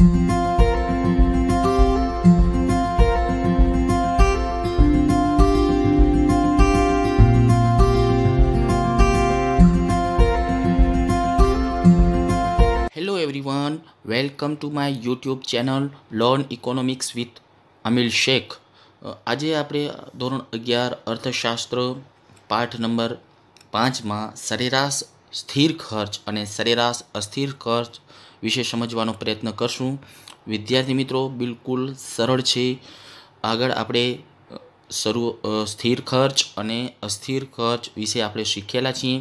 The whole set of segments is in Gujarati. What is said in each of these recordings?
hello everyone welcome to my YouTube channel learn economics with Amil Shaikh આજે આપણે ધોરણ અગિયાર અર્થશાસ્ત્ર પાઠ નંબર પાંચમાં સરેરાશ સ્થિર ખર્ચ અને સરેરાશ અસ્થિર ખર્ચ વિશે સમજવાનો પ્રયત્ન કરશું વિદ્યાર્થી મિત્રો બિલકુલ સરળ છે આગળ આપણે શરૂ સ્થિર ખર્ચ અને અસ્થિર ખર્ચ વિશે આપણે શીખેલા છીએ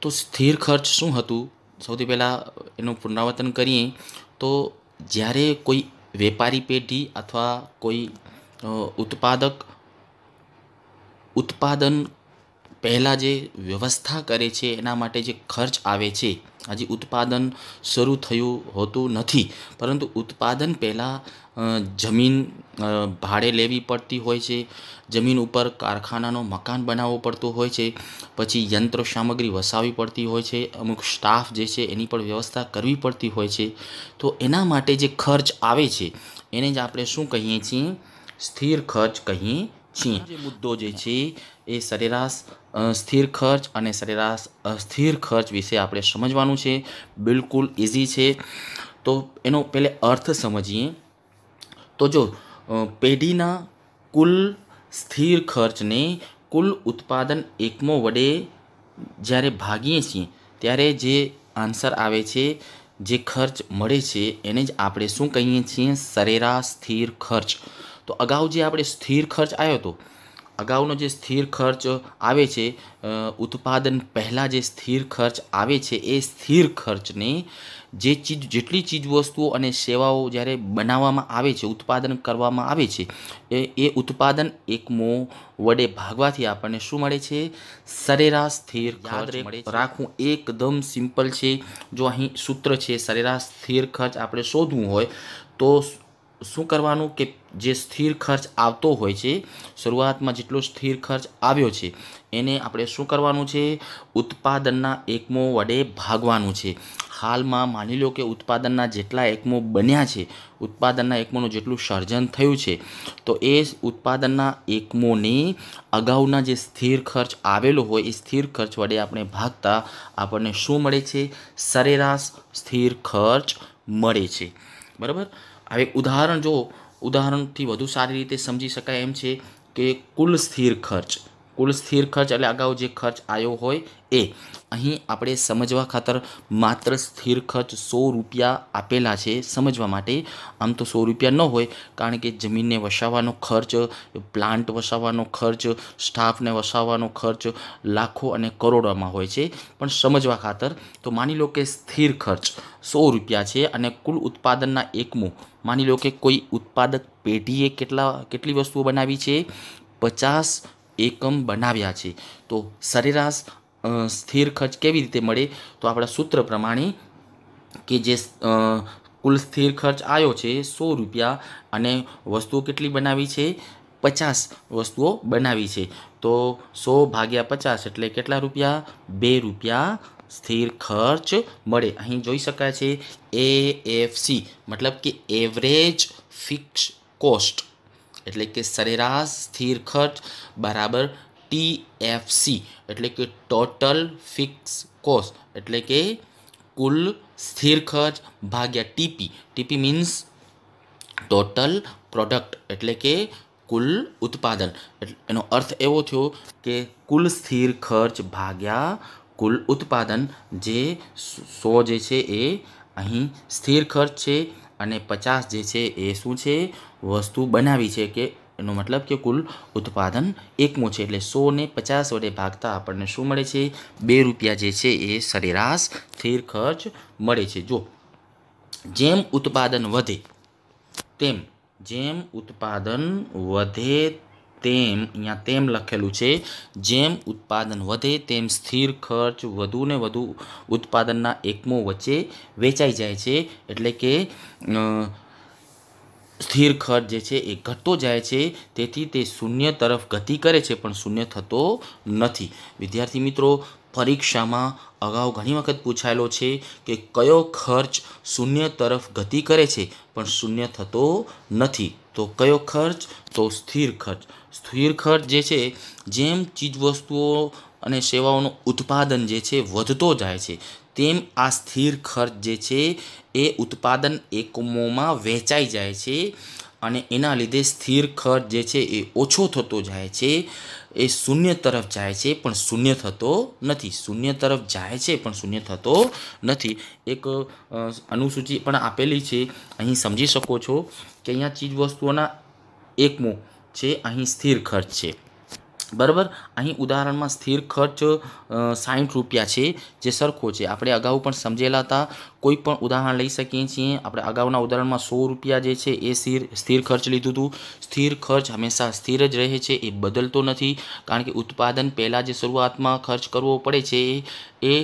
તો સ્થિર ખર્ચ શું હતું સૌથી પહેલાં એનું પુનરાવર્તન કરીએ તો જ્યારે કોઈ વેપારી પેઢી અથવા કોઈ ઉત્પાદક ઉત્પાદન પહેલાં જે વ્યવસ્થા કરે છે એના માટે જે ખર્ચ આવે છે હજી ઉત્પાદન શરૂ થયું હોતું નથી પરંતુ ઉત્પાદન પહેલાં જમીન ભાડે લેવી પડતી હોય છે જમીન ઉપર કારખાનાનો મકાન બનાવવો પડતો હોય છે પછી યંત્ર સામગ્રી વસાવવી પડતી હોય છે અમુક સ્ટાફ જે છે એની પણ વ્યવસ્થા કરવી પડતી હોય છે તો એના માટે જે ખર્ચ આવે છે એને જ આપણે શું કહીએ છીએ સ્થિર ખર્ચ કહીએ છીએ જે મુદ્દો જે છે એ સરેરાશ સ્થિર ખર્ચ અને સરેરાશ સ્થિર ખર્ચ વિશે આપણે સમજવાનું છે બિલકુલ ઇઝી છે તો એનો પહેલે અર્થ સમજીએ તો જો પેઢીના કુલ સ્થિર ખર્ચને કુલ ઉત્પાદન એકમો વડે જ્યારે ભાગીએ છીએ ત્યારે જે આન્સર આવે છે જે ખર્ચ મળે છે એને જ આપણે શું કહીએ છીએ સરેરાશ સ્થિર ખર્ચ તો અગાઉ જે આપણે સ્થિર ખર્ચ આવ્યો હતો અગાઉનો જે સ્થિર ખર્ચ આવે છે ઉત્પાદન પહેલાં જે સ્થિર ખર્ચ આવે છે એ સ્થિર ખર્ચને જે ચીજ જેટલી ચીજવસ્તુઓ અને સેવાઓ જ્યારે બનાવવામાં આવે છે ઉત્પાદન કરવામાં આવે છે એ એ ઉત્પાદન એકમો વડે ભાગવાથી આપણને શું મળે છે સરેરાશ સ્થિર ખર્ચ રાખવું એકદમ સિમ્પલ છે જો અહીં સૂત્ર છે સરેરાશ સ્થિર ખર્ચ આપણે શોધવું હોય તો શું કરવાનું કે જે સ્થિર ખર્ચ આવતો હોય છે શરૂઆતમાં જેટલો સ્થિર ખર્ચ આવ્યો છે એને આપણે શું કરવાનું છે ઉત્પાદનના એકમો વડે ભાગવાનું છે હાલમાં માની લો કે ઉત્પાદનના જેટલા એકમો બન્યા છે ઉત્પાદનના એકમોનું જેટલું સર્જન થયું છે તો એ ઉત્પાદનના એકમોની અગાઉના જે સ્થિર ખર્ચ આવેલો હોય એ સ્થિર ખર્ચ વડે આપણે ભાગતા આપણને શું મળે છે સરેરાશ સ્થિર ખર્ચ મળે છે બરાબર હવે ઉદાહરણ જો ઉદાહરણથી વધુ સારી રીતે સમજી શકાય એમ છે કે કુલ સ્થિર ખર્ચ કુલ સ્થિર ખર્ચ એટલે અગાઉ જે ખર્ચ આવ્યો હોય એ અહીં આપણે સમજવા ખાતર માત્ર સ્થિર ખર્ચ સો રૂપિયા આપેલા છે સમજવા માટે આમ તો સો રૂપિયા ન હોય કારણ કે જમીનને વસાવવાનો ખર્ચ પ્લાન્ટ વસાવવાનો ખર્ચ સ્ટાફને વસાવવાનો ખર્ચ લાખો અને કરોડોમાં હોય છે પણ સમજવા ખાતર તો માની લો કે સ્થિર ખર્ચ સો રૂપિયા છે અને કુલ ઉત્પાદનના એકમો માની લો કે કોઈ ઉત્પાદક પેઢીએ કેટલા કેટલી વસ્તુઓ બનાવી છે પચાસ એકમ બનાવ્યા છે તો સરેરાશ સ્થિર ખર્ચ કેવી રીતે મળે તો આપણા સૂત્ર પ્રમાણે કે જે કુલ સ્થિર ખર્ચ આવ્યો છે સો રૂપિયા અને વસ્તુઓ કેટલી બનાવી છે પચાસ વસ્તુઓ બનાવી છે તો સો ભાગ્યા પચાસ એટલે કેટલા રૂપિયા બે રૂપિયા સ્થિર ખર્ચ મળે અહીં જોઈ શકાય છે એ એફ સી મતલબ કે એવરેજ ફિક્સ કોસ્ટ એટલે કે સરેરાશ સ્થિર ખર્ચ બરાબર ટી ટીએફસી એટલે કે ટોટલ ફિક્સ કોસ્ટ એટલે કે કુલ સ્થિર ખર્ચ ભાગ્યા TP TP means total product એટલે કે કુલ ઉત્પાદન એનો અર્થ એવો થયો કે કુલ સ્થિર ખર્ચ ભાગ્યા કુલ ઉત્પાદન જે સો જે છે એ અહીં સ્થિર ખર્ચ છે અને પચાસ જે છે એ શું છે વસ્તુ બનાવી છે કે એનો મતલબ કે કુલ ઉત્પાદન એકમું છે એટલે સોને પચાસ વડે ભાગતા આપણને શું મળે છે બે રૂપિયા જે છે એ સરેરાશ સ્થિર ખર્ચ મળે છે જો જેમ ઉત્પાદન વધે તેમ જેમ ઉત્પાદન વધે તેમ અહીંયા તેમ લખેલું છે જેમ ઉત્પાદન વધે તેમ સ્થિર ખર્ચ વધુને વધુ ઉત્પાદનના એકમો વચ્ચે વેચાઈ જાય છે એટલે કે સ્થિર ખર્ચ જે છે એ ઘટતો જાય છે તેથી તે શૂન્ય તરફ ગતિ કરે છે પણ શૂન્ય થતો નથી વિદ્યાર્થી મિત્રો પરીક્ષામાં અગાઉ ઘણી વખત પૂછાયેલો છે કે કયો ખર્ચ શૂન્ય તરફ ગતિ કરે છે પણ શૂન્ય થતો નથી તો કયો ખર્ચ તો સ્થિર ખર્ચ સ્થિર ખર્ચ જે છે જેમ ચીજવસ્તુઓ અને સેવાઓનું ઉત્પાદન જે છે વધતો જાય છે તેમ આ સ્થિર ખર્ચ જે છે એ ઉત્પાદન એકમોમાં વહેંચાઈ જાય છે અને એના લીધે સ્થિર ખર્ચ જે છે એ ઓછો થતો જાય છે એ શૂન્ય તરફ જાય છે પણ શૂન્ય થતો નથી શૂન્ય તરફ જાય છે પણ શૂન્ય થતો નથી એક અનુસૂચિ પણ આપેલી છે અહીં સમજી શકો છો કે અહીંયા ચીજવસ્તુઓના એકમો છે અહીં સ્થિર ખર્ચ છે બરાબર અહીં ઉદાહરણમાં સ્થિર ખર્ચ સાઠ રૂપિયા છે જે સરખો છે આપણે અગાઉ પણ સમજેલા હતા કોઈ પણ ઉદાહરણ લઈ શકીએ છીએ આપણે અગાઉના ઉદાહરણમાં સો રૂપિયા જે છે એ સ્થિર સ્થિર ખર્ચ લીધું હતું સ્થિર ખર્ચ હંમેશા સ્થિર જ રહે છે એ બદલતો નથી કારણ કે ઉત્પાદન પહેલાં જે શરૂઆતમાં ખર્ચ કરવો પડે છે એ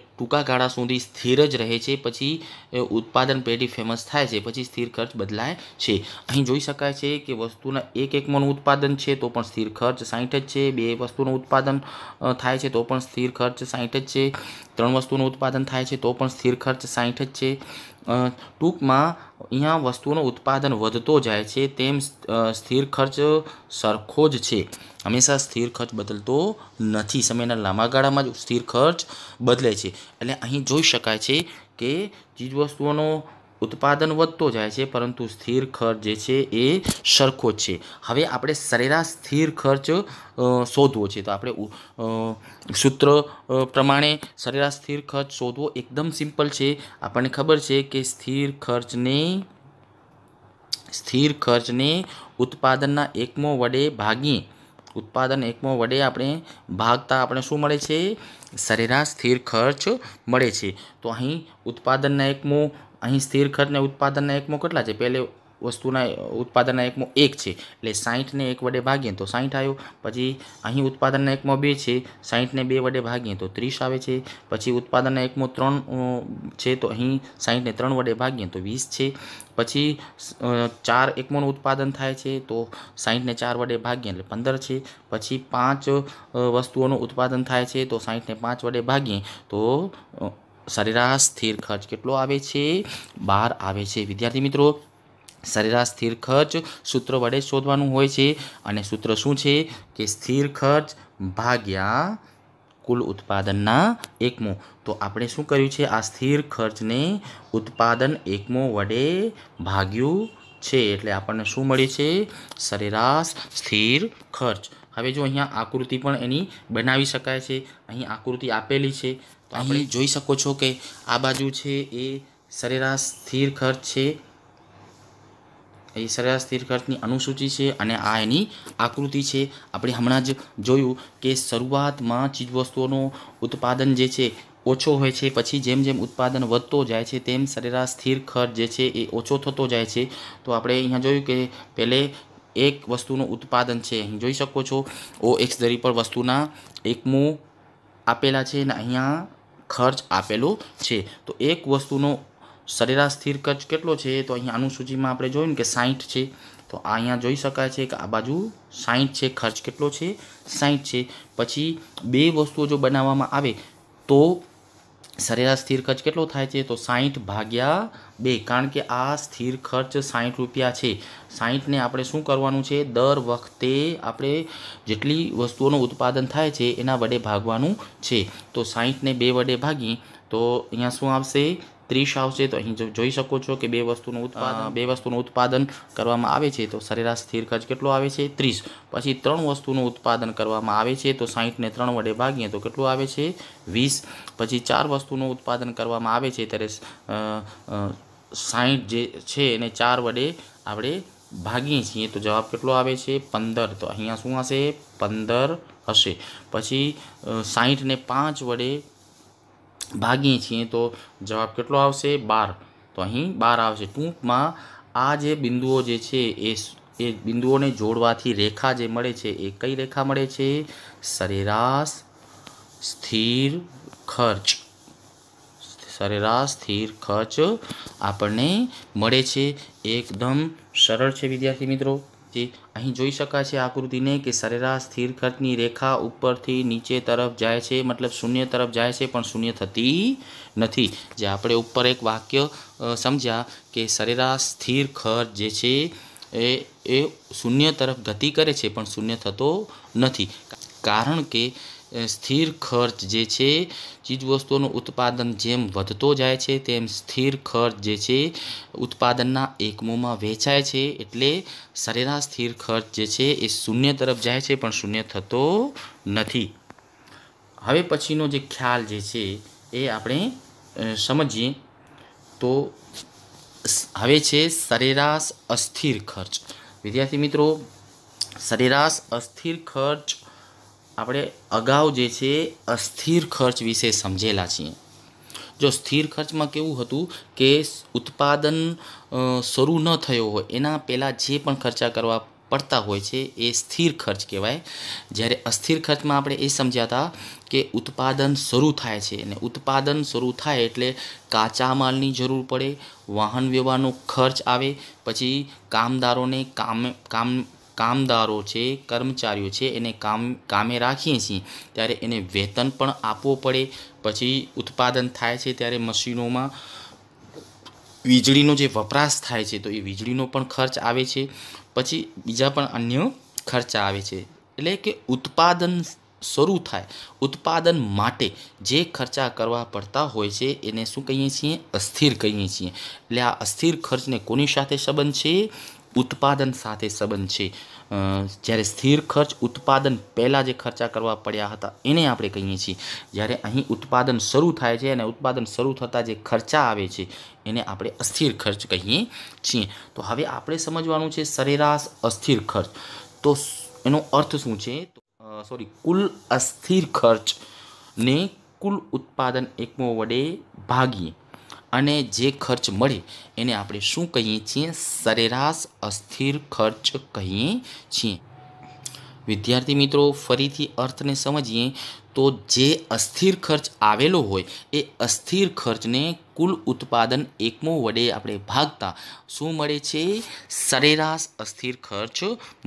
ટૂંકા ગાળા સુધી સ્થિર જ રહે છે પછી ઉત્પાદન પેઢી ફેમસ થાય છે પછી સ્થિર ખર્ચ બદલાય છે અહીં જોઈ શકાય છે કે વસ્તુના એક એકમોનું ઉત્પાદન છે તો પણ સ્થિર ખર્ચ સાઠ જ છે બે વસ્તુનું ઉત્પાદન થાય છે તો પણ સ્થિર ખર્ચ સાઠ જ છે ત્રણ વસ્તુનું ઉત્પાદન થાય છે તો પણ સ્થિર ખર્ચ સાહીઠ જ છે ટૂંકમાં અહીંયા વસ્તુનો ઉત્પાદન વધતો જાય છે તેમ સ્થિર ખર્ચ સરખો જ છે હંમેશા સ્થિર ખર્ચ બદલતો નથી સમયના લાંબા ગાળામાં જ સ્થિર ખર્ચ બદલે છે એટલે અહીં જોઈ શકાય છે કે ચીજવસ્તુઓનો ઉત્પાદન વધતો જાય છે પરંતુ સ્થિર ખર્ચ જે છે એ સરખો છે હવે આપણે સરેરાશ સ્થિર ખર્ચ શોધવો છે તો આપણે સૂત્ર પ્રમાણે સરેરાશ સ્થિર ખર્ચ શોધવો એકદમ સિમ્પલ છે આપણને ખબર છે કે સ્થિર ખર્ચને સ્થિર ખર્ચને ઉત્પાદનના એકમો વડે ભાગીએ ઉત્પાદન એકમો વડે આપણે ભાગતા આપણે શું મળે છે સરેરાશ સ્થિર ખર્ચ મળે છે તો અહીં ઉત્પાદનના એકમો અહીં સ્થિર ખર્ચને ઉત્પાદનના એકમો કેટલા છે પહેલે વસ્તુના ઉત્પાદનના એકમો એક છે એટલે સાહીઠને એક વડે ભાગીએ તો સાહીઠ આવ્યો પછી અહીં ઉત્પાદનના એકમો બે છે સાહીઠને બે વડે ભાગીએ તો ત્રીસ આવે છે પછી ઉત્પાદનના એકમો ત્રણ છે તો અહીં સાહીઠને ત્રણ વડે ભાગીએ તો વીસ છે પછી ચાર એકમોનું ઉત્પાદન થાય છે તો સાહીઠને ચાર વડે ભાગીએ એટલે પંદર છે પછી પાંચ વસ્તુઓનું ઉત્પાદન થાય છે તો સાહીઠને પાંચ વડે ભાગીએ તો સરેરાશ સ્થિર ખર્ચ કેટલો આવે છે બાર આવે છે વિદ્યાર્થી મિત્રો સરેરાશ સ્થિર ખર્ચ સૂત્ર વડે શોધવાનું હોય છે અને સૂત્ર શું છે કે સ્થિર ખર્ચ ભાગ્યા કુલ ઉત્પાદનના એકમો તો આપણે શું કર્યું છે આ સ્થિર ખર્ચને ઉત્પાદન એકમો વડે ભાગ્યું છે એટલે આપણને શું મળ્યું છે સરેરાશ સ્થિર ખર્ચ હવે જો અહીંયા આકૃતિ પણ એની બનાવી શકાય છે અહીં આકૃતિ આપેલી છે તો અહીં જોઈ શકો છો કે આ બાજુ છે એ સરેરાશ સ્થિર ખર્ચ છે એ સરેરાશ સ્થિર ખર્ચની અનુસૂચિ છે અને આ એની આકૃતિ છે આપણે હમણાં જ જોયું કે શરૂઆતમાં ચીજવસ્તુઓનું ઉત્પાદન જે છે ઓછો હોય છે પછી જેમ જેમ ઉત્પાદન વધતો જાય છે તેમ સરેરાશ સ્થિર ખર્ચ જે છે એ ઓછો થતો જાય છે તો આપણે અહીંયા જોયું કે પહેલે એક વસ્તુનું ઉત્પાદન છે અહીં જોઈ શકો છો ઓ એક્સ દરી પર વસ્તુના એકમો આપેલા છે અને અહીંયા ખર્ચ આપેલો છે તો એક વસ્તુનો સરેરાશ સ્થિર ખર્ચ કેટલો છે તો અહીંયા અનુસૂચિમાં આપણે જોયું કે સાઠ છે તો અહીંયા જોઈ શકાય છે કે આ બાજુ સાહીઠ છે ખર્ચ કેટલો છે સાહીઠ છે પછી બે વસ્તુઓ જો બનાવવામાં આવે તો સરેરાશ સ્થિર ખર્ચ કેટલો થાય છે તો સાહીઠ ભાગ્યા બે કારણ કે આ સ્થિર ખર્ચ સાહીઠ રૂપિયા છે સાહીઠને આપણે શું કરવાનું છે દર વખતે આપણે જેટલી વસ્તુઓનું ઉત્પાદન થાય છે એના વડે ભાગવાનું છે તો સાહીઠને બે વડે ભાગી તો અહીંયા શું આવશે ત્રીસ આવશે તો અહીં જોઈ શકો છો કે બે વસ્તુનું ઉત્પાદન બે વસ્તુનું ઉત્પાદન કરવામાં આવે છે તો સરેરાશ સ્થિર ખર્ચ કેટલો આવે છે ત્રીસ પછી ત્રણ વસ્તુનું ઉત્પાદન કરવામાં આવે છે તો સાહીઠને ત્રણ વડે ભાગીએ તો કેટલું આવે છે વીસ પછી ચાર વસ્તુનું ઉત્પાદન કરવામાં આવે છે ત્યારે સાહીઠ જે છે એને ચાર વડે આપણે ભાગીએ છીએ તો જવાબ કેટલો આવે છે પંદર તો અહીંયા શું હશે પંદર હશે પછી સાહીઠને પાંચ વડે ભાગીએ છીએ તો જવાબ કેટલો આવશે બાર તો અહીં બાર આવશે ટૂંકમાં આ જે બિંદુઓ જે છે એ એ બિંદુઓને જોડવાથી રેખા જે મળે છે એ કઈ રેખા મળે છે સરેરાશ સ્થિર ખર્ચ સરેરાશ સ્થિર ખર્ચ આપણને મળે છે એકદમ સરળ છે વિદ્યાર્થી મિત્રો જે અહીં જોઈ શકાશે આકૃતિને કે સરેરાશ સ્થિર ખર્ચની રેખા ઉપરથી નીચે તરફ જાય છે મતલબ શૂન્ય તરફ જાય છે પણ શૂન્ય થતી નથી જે આપણે ઉપર એક વાક્ય સમજ્યા કે સરેરાશ સ્થિર ખર્ચ જે છે એ એ શૂન્ય તરફ ગતિ કરે છે પણ શૂન્ય થતો નથી કારણ કે સ્થિર ખર્ચ જે છે ચીજવસ્તુઓનું ઉત્પાદન જેમ વધતો જાય છે તેમ સ્થિર ખર્ચ જે છે ઉત્પાદનના એકમોમાં વેચાય છે એટલે સરેરાશ સ્થિર ખર્ચ જે છે એ શૂન્ય તરફ જાય છે પણ શૂન્ય થતો નથી હવે પછીનો જે ખ્યાલ જે છે એ આપણે સમજીએ તો હવે છે સરેરાશ અસ્થિર ખર્ચ વિદ્યાર્થી મિત્રો સરેરાશ અસ્થિર ખર્ચ આપણે અગાઉ જે છે અસ્થિર ખર્ચ વિશે સમજેલા છીએ જો સ્થિર ખર્ચમાં કેવું હતું કે ઉત્પાદન શરૂ ન થયો હોય એના પહેલાં જે પણ ખર્ચા કરવા પડતા હોય છે એ સ્થિર ખર્ચ કહેવાય જ્યારે અસ્થિર ખર્ચમાં આપણે એ સમજ્યા કે ઉત્પાદન શરૂ થાય છે અને ઉત્પાદન શરૂ થાય એટલે કાચા માલની જરૂર પડે વાહન વ્યવહારનો ખર્ચ આવે પછી કામદારોને કામ કામ કામદારો છે કર્મચારીઓ છે એને કામ કામે રાખીએ છીએ ત્યારે એને વેતન પણ આપવું પડે પછી ઉત્પાદન થાય છે ત્યારે મશીનોમાં વીજળીનો જે વપરાશ થાય છે તો એ વીજળીનો પણ ખર્ચ આવે છે પછી બીજા પણ અન્ય ખર્ચા આવે છે એટલે કે ઉત્પાદન શરૂ થાય ઉત્પાદન માટે જે ખર્ચા કરવા પડતા હોય છે એને શું કહીએ છીએ અસ્થિર કહીએ છીએ એટલે આ અસ્થિર ખર્ચને કોની સાથે સંબંધ છે ઉત્પાદન સાથે સંબંધ છે જ્યારે સ્થિર ખર્ચ ઉત્પાદન પહેલાં જે ખર્ચા કરવા પડ્યા હતા એને આપણે કહીએ છીએ જ્યારે અહીં ઉત્પાદન શરૂ થાય છે અને ઉત્પાદન શરૂ થતાં જે ખર્ચા આવે છે એને આપણે અસ્થિર ખર્ચ કહીએ છીએ તો હવે આપણે સમજવાનું છે સરેરાશ અસ્થિર ખર્ચ તો એનો અર્થ શું છે સોરી કુલ અસ્થિર ખર્ચને કુલ ઉત્પાદન એકમો વડે ભાગીએ અને જે ખર્ચ મળે એને આપણે શું કહીએ છીએ સરેરાશ અસ્થિર ખર્ચ કહીએ છીએ વિદ્યાર્થી મિત્રો ફરીથી અર્થને સમજીએ તો જે અસ્થિર ખર્ચ આવેલો હોય એ અસ્થિર ખર્ચને કુલ ઉત્પાદન એકમો વડે આપણે ભાગતા શું મળે છે સરેરાશ અસ્થિર ખર્ચ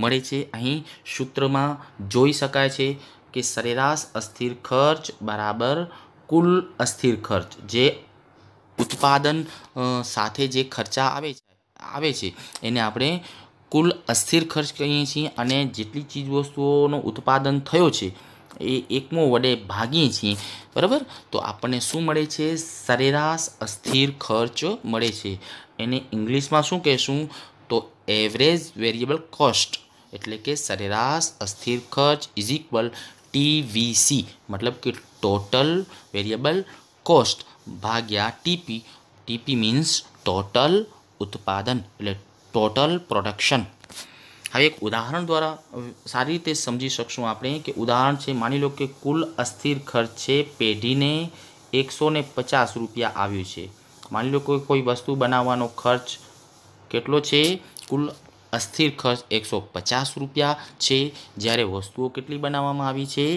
મળે છે અહીં સૂત્રમાં જોઈ શકાય છે કે સરેરાશ અસ્થિર ખર્ચ બરાબર કુલ અસ્થિર ખર્ચ જે ઉત્પાદન સાથે જે ખર્ચા આવે છે આવે છે એને આપણે કુલ અસ્થિર ખર્ચ કહીએ છીએ અને જેટલી ચીજવસ્તુઓનો ઉત્પાદન થયો છે એ એકમો વડે ભાગીએ છીએ બરાબર તો આપણને શું મળે છે સરેરાશ અસ્થિર ખર્ચ મળે છે એને ઇંગ્લિશમાં શું કહેશું તો એવરેજ વેરિયેબલ કોસ્ટ એટલે કે સરેરાશ અસ્થિર ખર્ચ ઇઝ ઇક્વલ ટીવીસી મતલબ કે ટોટલ વેરિયેબલ કોસ્ટ ભાગ્યા ટીપી ટીપી મીન્સ ટોટલ ઉત્પાદન એટલે ટોટલ પ્રોડક્શન હવે એક ઉદાહરણ દ્વારા સારી રીતે સમજી શકશું આપણે કે ઉદાહરણ છે માની લો કે કુલ અસ્થિર ખર્ચ છે પેઢીને એકસો ને પચાસ રૂપિયા આવ્યું છે માની લો કે કોઈ વસ્તુ બનાવવાનો ખર્ચ કેટલો છે કુલ અસ્થિર ખર્ચ એકસો પચાસ રૂપિયા છે જ્યારે વસ્તુઓ કેટલી બનાવવામાં આવી છે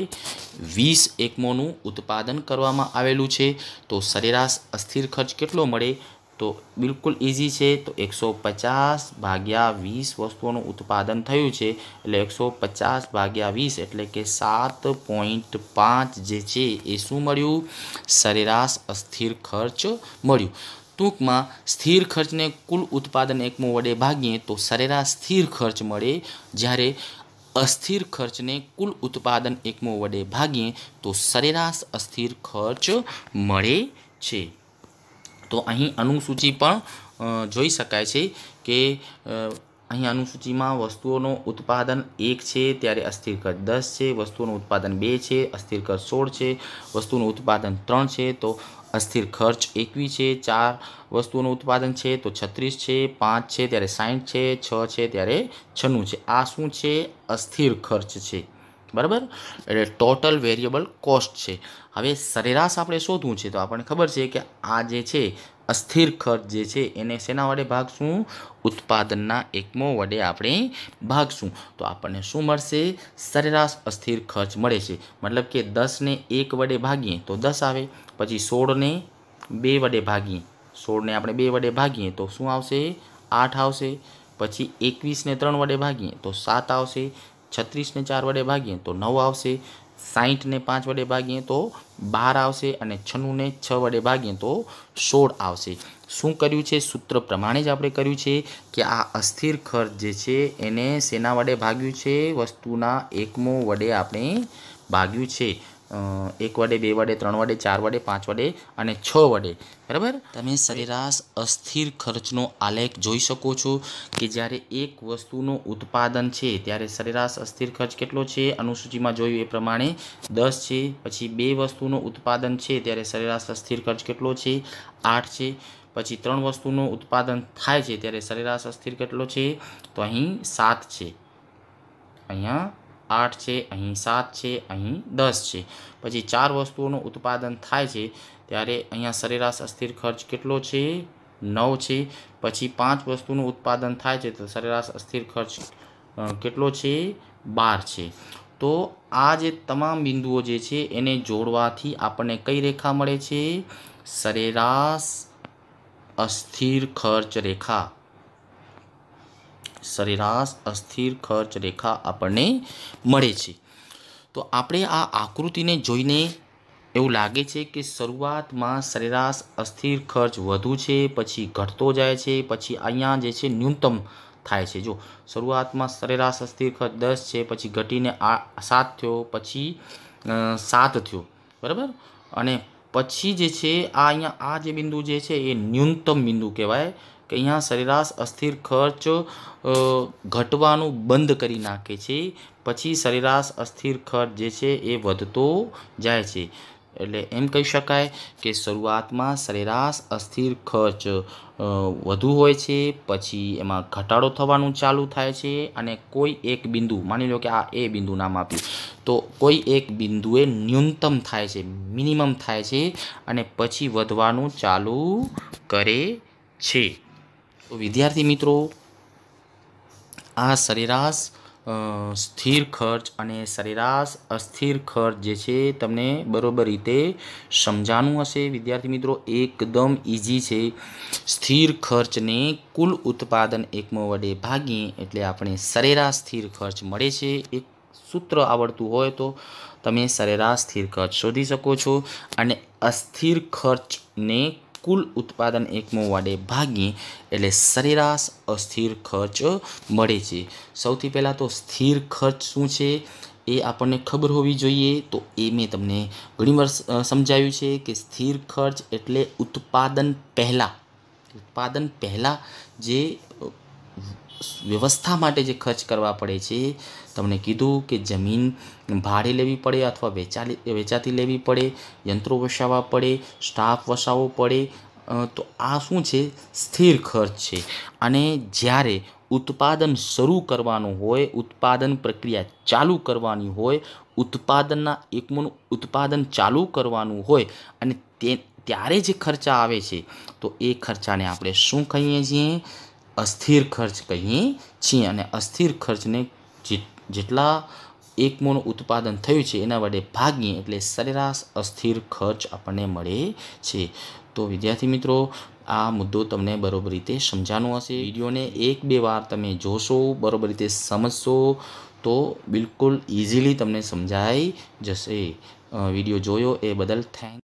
વીસ એકમોનું ઉત્પાદન કરવામાં આવેલું છે તો સરેરાશ અસ્થિર ખર્ચ કેટલો મળે તો બિલકુલ ઇઝી છે તો એકસો પચાસ ભાગ્યા વીસ વસ્તુઓનું ઉત્પાદન થયું છે એટલે એકસો પચાસ ભાગ્યા વીસ એટલે કે સાત પોઈન્ટ પાંચ જે છે એ શું મળ્યું સરેરાશ અસ્થિર ખર્ચ મળ્યું ટૂંકમાં સ્થિર ખર્ચને કુલ ઉત્પાદન એકમો વડે ભાગીએ તો સરેરાશ સ્થિર ખર્ચ મળે જ્યારે અસ્થિર ખર્ચને કુલ ઉત્પાદન એકમો વડે ભાગીએ તો સરેરાશ અસ્થિર ખર્ચ મળે છે તો અહીં અનુસૂચિ પણ જોઈ શકાય છે કે અહીં અનુસૂચિમાં વસ્તુઓનું ઉત્પાદન એક છે ત્યારે અસ્થિર કર દસ છે વસ્તુઓનું ઉત્પાદન બે છે અસ્થિર કર સોળ છે વસ્તુનું ઉત્પાદન ત્રણ છે તો અસ્થિર ખર્ચ એકવીસ છે ચાર વસ્તુઓનું ઉત્પાદન છે તો છત્રીસ છે પાંચ છે ત્યારે સાઠ છે છ છે ત્યારે છન્નું છે આ શું છે અસ્થિર ખર્ચ છે બરાબર એટલે ટોટલ વેરિયેબલ કોસ્ટ છે હવે સરેરાશ આપણે શોધવું છે તો આપણને ખબર છે કે આ જે છે અસ્થિર ખર્ચ જે છે એને શેના વડે ભાગશું ઉત્પાદનના એકમો વડે આપણે ભાગશું તો આપણને શું મળશે સરેરાશ અસ્થિર ખર્ચ મળે છે મતલબ કે દસને એક વડે ભાગીએ તો દસ આવે પછી સોળને બે વડે ભાગીએ સોળને આપણે બે વડે ભાગીએ તો શું આવશે આઠ આવશે પછી એકવીસને ત્રણ વડે ભાગીએ તો સાત આવશે છત્રીસને ચાર વડે ભાગીએ તો નવ આવશે સાહીઠને પાંચ વડે ભાગીએ તો બાર આવશે અને છન્નુંને છ વડે ભાગીએ તો સોળ આવશે શું કર્યું છે સૂત્ર પ્રમાણે જ આપણે કર્યું છે કે આ અસ્થિર ખર્ચ જે છે એને શેના વડે ભાગ્યું છે વસ્તુના એકમો વડે આપણે ભાગ્યું છે એક વડે બે વડે ત્રણ વડે ચાર વડે પાંચ વડે અને છ વડે બરાબર તમે સરેરાશ અસ્થિર ખર્ચનો આલેખ જોઈ શકો છો કે જ્યારે એક વસ્તુનું ઉત્પાદન છે ત્યારે સરેરાશ અસ્થિર ખર્ચ કેટલો છે અનુસૂચિમાં જોયું એ પ્રમાણે દસ છે પછી બે વસ્તુનું ઉત્પાદન છે ત્યારે સરેરાશ અસ્થિર ખર્ચ કેટલો છે આઠ છે પછી ત્રણ વસ્તુનું ઉત્પાદન થાય છે ત્યારે સરેરાશ અસ્થિર કેટલો છે તો અહીં સાત છે અહીંયા આઠ છે અહીં સાત છે અહીં દસ છે પછી ચાર વસ્તુઓનું ઉત્પાદન થાય છે ત્યારે અહીંયા સરેરાશ અસ્થિર ખર્ચ કેટલો છે નવ છે પછી પાંચ વસ્તુનું ઉત્પાદન થાય છે તો સરેરાશ અસ્થિર ખર્ચ કેટલો છે બાર છે તો આ જે તમામ બિંદુઓ જે છે એને જોડવાથી આપણને કઈ રેખા મળે છે સરેરાશ અસ્થિર ખર્ચ રેખા સરેરાશ અસ્થિર ખર્ચ રેખા આપણને મળે છે તો આપણે આ આકૃતિને જોઈને એવું લાગે છે કે શરૂઆતમાં સરેરાશ અસ્થિર ખર્ચ વધુ છે પછી ઘટતો જાય છે પછી અહીંયા જે છે ન્યૂનતમ થાય છે જો શરૂઆતમાં સરેરાશ અસ્થિર ખર્ચ દસ છે પછી ઘટીને આ સાત થયો પછી સાત થયો બરાબર અને પછી જે છે આ અહીંયા આ જે બિંદુ જે છે એ ન્યૂનતમ બિંદુ કહેવાય કે અહીંયા સરેરાશ અસ્થિર ખર્ચ ઘટવાનું બંધ કરી નાખે છે પછી સરેરાશ અસ્થિર ખર્ચ જે છે એ વધતો જાય છે એટલે એમ કહી શકાય કે શરૂઆતમાં સરેરાશ અસ્થિર ખર્ચ વધુ હોય છે પછી એમાં ઘટાડો થવાનું ચાલુ થાય છે અને કોઈ એક બિંદુ માની લો કે આ એ બિંદુ નામ આપ્યું તો કોઈ એક બિંદુએ ન્યૂનતમ થાય છે મિનિમમ થાય છે અને પછી વધવાનું ચાલુ કરે છે તો વિદ્યાર્થી મિત્રો આ સરેરાશ સ્થિર ખર્ચ અને સરેરાશ અસ્થિર ખર્ચ જે છે તમને બરોબર રીતે સમજાનું હશે વિદ્યાર્થી મિત્રો એકદમ ઇઝી છે સ્થિર ખર્ચને કુલ ઉત્પાદન એકમો વડે ભાગીએ એટલે આપણે સરેરાશ સ્થિર ખર્ચ મળે છે એક સૂત્ર આવડતું હોય તો તમે સરેરાશ સ્થિર ખર્ચ શોધી શકો છો અને અસ્થિર ખર્ચને કુલ ઉત્પાદન એકમો વડે ભાગીએ એટલે સરેરાશ અસ્થિર ખર્ચ મળે છે સૌથી પહેલાં તો સ્થિર ખર્ચ શું છે એ આપણને ખબર હોવી જોઈએ તો એ મેં તમને ઘણીવાર સમજાવ્યું છે કે સ્થિર ખર્ચ એટલે ઉત્પાદન પહેલાં ઉત્પાદન પહેલાં જે વ્યવસ્થા માટે જે ખર્ચ કરવા પડે છે તમને કીધું કે જમીન ભાડે લેવી પડે અથવા વેચાલી વેચાતી લેવી પડે યંત્રો વસાવવા પડે સ્ટાફ વસાવવો પડે તો આ શું છે સ્થિર ખર્ચ છે અને જ્યારે ઉત્પાદન શરૂ કરવાનું હોય ઉત્પાદન પ્રક્રિયા ચાલુ કરવાની હોય ઉત્પાદનના એકમોનું ઉત્પાદન ચાલુ કરવાનું હોય અને તે ત્યારે જે ખર્ચા આવે છે તો એ ખર્ચાને આપણે શું કહીએ છીએ અસ્થિર ખર્ચ કહીએ છીએ અને અસ્થિર ખર્ચને જેટલા એકમોનું ઉત્પાદન થયું છે એના વડે ભાગીએ એટલે સરેરાશ અસ્થિર ખર્ચ આપણને મળે છે તો વિદ્યાર્થી મિત્રો આ મુદ્દો તમને બરોબર રીતે સમજાનો હશે વિડીયોને એક બે વાર તમે જોશો બરોબર રીતે સમજશો તો બિલકુલ ઇઝીલી તમને સમજાઈ જશે વિડીયો જોયો એ બદલ થેન્ક